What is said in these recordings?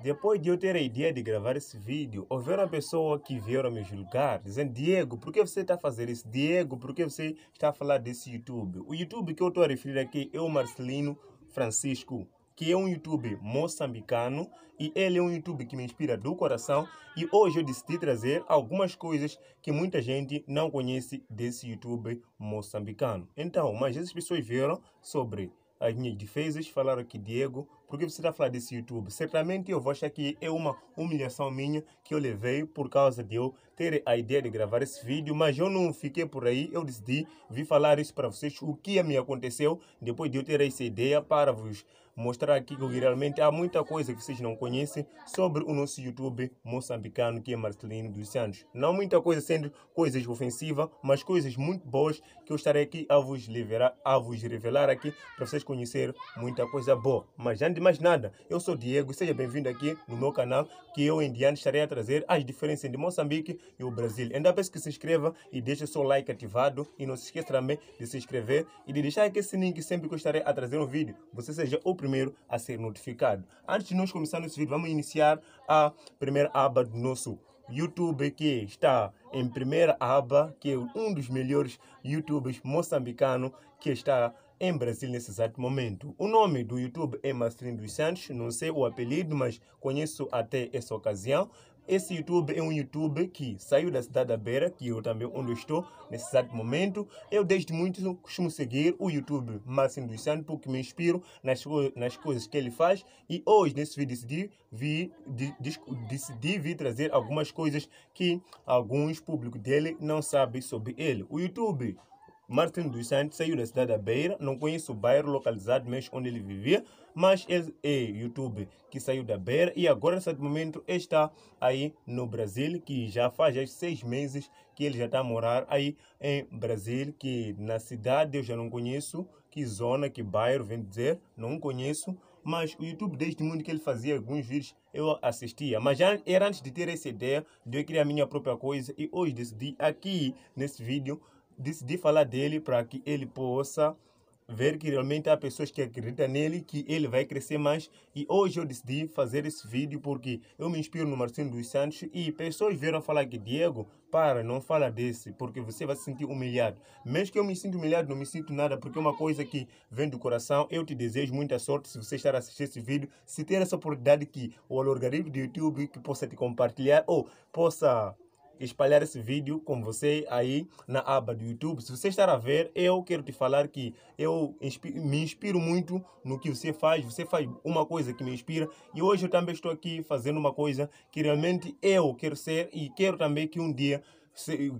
Depois de eu ter a ideia de gravar esse vídeo, houveram pessoas que vieram me julgar, dizendo: Diego, por que você está fazendo isso? Diego, por que você está a falar desse YouTube? O YouTube que eu estou a referir aqui é o Marcelino Francisco, que é um YouTube moçambicano e ele é um YouTube que me inspira do coração. E hoje eu decidi trazer algumas coisas que muita gente não conhece desse YouTube moçambicano. Então, mas essas pessoas vieram sobre as minhas defesas, falaram que Diego por que você está a falar desse YouTube? Certamente eu vou achar que é uma humilhação minha que eu levei por causa de eu ter a ideia de gravar esse vídeo, mas eu não fiquei por aí, eu decidi vir falar isso para vocês, o que me aconteceu depois de eu ter essa ideia para vos mostrar aqui que realmente há muita coisa que vocês não conhecem sobre o nosso YouTube moçambicano que é Marcelino dos Santos. Não muita coisa sendo coisas ofensivas, mas coisas muito boas que eu estarei aqui a vos revelar, a vos revelar aqui para vocês conhecerem muita coisa boa. Mas antes de mais nada, eu sou Diego e seja bem-vindo aqui no meu canal que eu, indiano, estarei a trazer as diferenças entre Moçambique e o Brasil. Ainda peço que se inscreva e deixe seu like ativado e não se esqueça também de se inscrever e de deixar aqui esse link sempre que eu estarei a trazer um vídeo, você seja o primeiro a ser notificado. Antes de nós começarmos esse vídeo, vamos iniciar a primeira aba do nosso YouTube que está em primeira aba, que é um dos melhores YouTubers moçambicanos que está em Brasil nesse exato momento. O nome do YouTube é Mastrin dos Santos, não sei o apelido, mas conheço até essa ocasião. Esse YouTube é um YouTube que saiu da cidade da Beira, que eu também onde eu estou nesse exato momento. Eu desde muito costumo seguir o YouTube Márcio dos Santos porque me inspiro nas, nas coisas que ele faz e hoje nesse vídeo decidi, vi, de, decidi vir trazer algumas coisas que alguns públicos dele não sabem sobre ele. O YouTube Martin dos Santos saiu da cidade da Beira, não conheço o bairro localizado mesmo onde ele vivia, mas é é YouTube que saiu da Beira e agora, nesse momento, está aí no Brasil, que já faz já seis meses que ele já está a morar aí em Brasil, que na cidade eu já não conheço, que zona, que bairro, vem dizer, não conheço, mas o YouTube, desde mundo que ele fazia alguns vídeos, eu assistia. Mas já era antes de ter essa ideia de eu criar a minha própria coisa e hoje decidi aqui, nesse vídeo, decidi falar dele para que ele possa ver que realmente há pessoas que acreditam nele, que ele vai crescer mais. E hoje eu decidi fazer esse vídeo porque eu me inspiro no Marcinho dos Santos e pessoas vieram falar que Diego, para, não fala desse, porque você vai se sentir humilhado. Mesmo que eu me sinta humilhado, não me sinto nada, porque é uma coisa que vem do coração. Eu te desejo muita sorte se você estar assistindo esse vídeo, se ter essa oportunidade que o algoritmo do YouTube que possa te compartilhar ou possa espalhar esse vídeo com você aí na aba do YouTube. Se você estar a ver, eu quero te falar que eu me inspiro muito no que você faz. Você faz uma coisa que me inspira e hoje eu também estou aqui fazendo uma coisa que realmente eu quero ser e quero também que um dia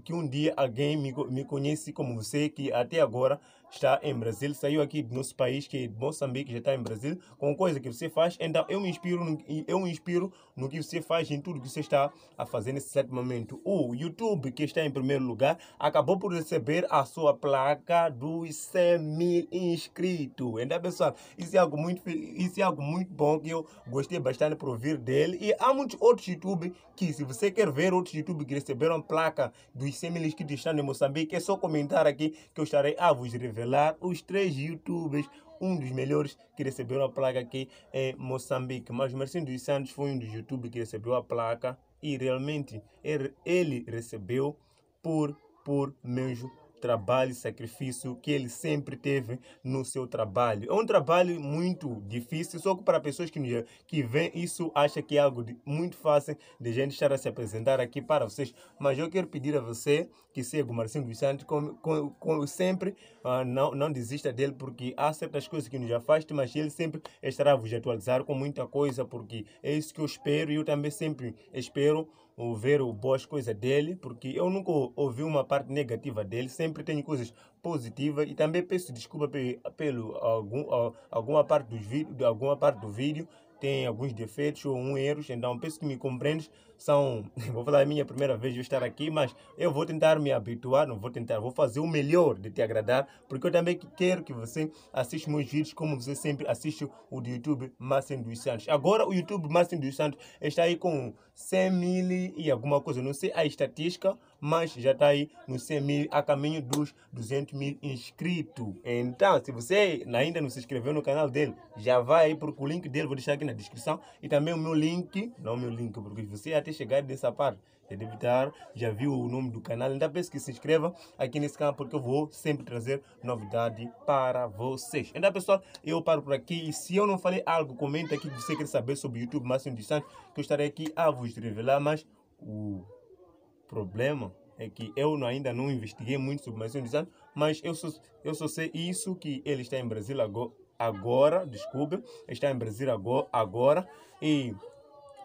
que um dia alguém me, me conhece como você, que até agora está em Brasil, saiu aqui do nosso país, que é Moçambique, já está em Brasil, com coisa que você faz. Então eu me inspiro no, eu me inspiro no que você faz, em tudo que você está a fazer nesse certo momento. O YouTube, que está em primeiro lugar, acabou por receber a sua placa dos 100 mil inscritos. Então, pessoal, isso é algo muito, isso é algo muito bom que eu gostei bastante por ouvir dele. E há muitos outros YouTube que, se você quer ver outros YouTube que receberam placa dos 100 mil inscritos estando em Moçambique, é só comentar aqui que eu estarei a vos rever revelar os três youtubers, um dos melhores que recebeu a placa aqui em Moçambique. Mas o Marcinho dos Santos foi um dos youtubers que recebeu a placa e realmente ele recebeu por, por mesmo trabalho e sacrifício que ele sempre teve no seu trabalho. É um trabalho muito difícil, só que para pessoas que, que veem isso, acha que é algo de, muito fácil de gente estar a se apresentar aqui para vocês. Mas eu quero pedir a você que seja o Marcinho dos Santos, como, como, como sempre, uh, não, não desista dele, porque há certas coisas que nos afastam, mas ele sempre estará a vos atualizar com muita coisa, porque é isso que eu espero e eu também sempre espero ver boas coisas dele, porque eu nunca ouvi uma parte negativa dele, sempre tenho coisas positivas e também peço desculpa pelo, pelo algum, alguma parte do vídeo, alguma parte do vídeo tem alguns defeitos ou um erros, então penso que me compreendes. São, vou falar, a minha primeira vez de estar aqui, mas eu vou tentar me habituar, não vou tentar, vou fazer o melhor de te agradar, porque eu também quero que você assista meus vídeos como você sempre assiste o do YouTube Márcio dos Santos. Agora o YouTube Márcio dos Santos está aí com 100 mil e alguma coisa, não sei a estatística, mas já está aí nos 100 mil, a caminho dos 200 mil inscritos. Então, se você ainda não se inscreveu no canal dele, já vai aí, porque o link dele vou deixar aqui na descrição e também o meu link, não o meu link, porque você até chegar dessa parte, já deve estar, já viu o nome do canal, ainda então, peço que se inscreva aqui nesse canal, porque eu vou sempre trazer novidade para vocês. Então, pessoal, eu paro por aqui e se eu não falei algo, comenta aqui que você quer saber sobre o YouTube Máximo Distante, que eu estarei aqui a vos revelar, mas o problema é que eu ainda não investiguei muito sobre Marcelo dos Santos, mas eu só, eu só sei isso que ele está em Brasil agora, agora desculpe, está em Brasil agora, agora e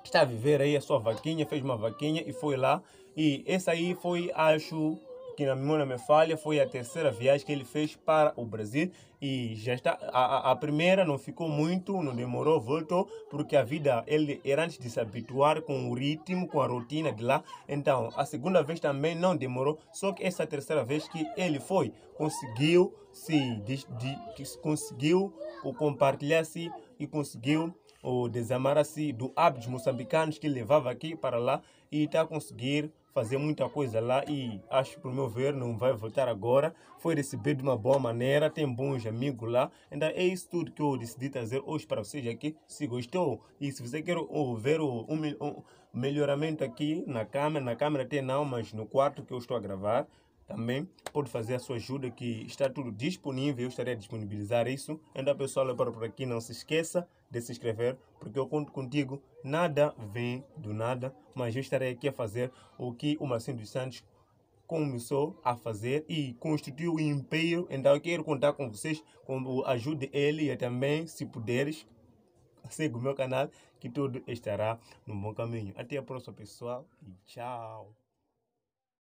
está a viver aí a sua vaquinha, fez uma vaquinha e foi lá. E essa aí foi, acho, que na memória me falha, foi a terceira viagem que ele fez para o Brasil e já está a, a primeira não ficou muito, não demorou, voltou porque a vida ele era antes de se habituar com o ritmo, com a rotina de lá. Então, a segunda vez também não demorou, só que essa terceira vez que ele foi, conseguiu se de, de, conseguiu o compartilhar-se e conseguiu o desamar-se do hábito moçambicanos que levava aqui para lá e está a conseguir fazer muita coisa lá e acho, o meu ver, não vai voltar agora. Foi recebido de uma boa maneira, tem bons amigos lá. Então é isso tudo que eu decidi trazer hoje para vocês aqui. Se gostou e se você quer ver o, um, um melhoramento aqui na câmera, na câmera tem não, mas no quarto que eu estou a gravar, também pode fazer a sua ajuda que está tudo disponível, eu estarei a disponibilizar isso. Então pessoal, eu paro por aqui, não se esqueça de se inscrever, porque eu conto contigo, nada vem do nada, mas eu estarei aqui a fazer o que o Marcinho dos Santos começou a fazer e constituiu o um império. Então eu quero contar com vocês, como ajude ele e também, se puderes, siga o meu canal, que tudo estará no bom caminho. Até a próxima pessoal e tchau!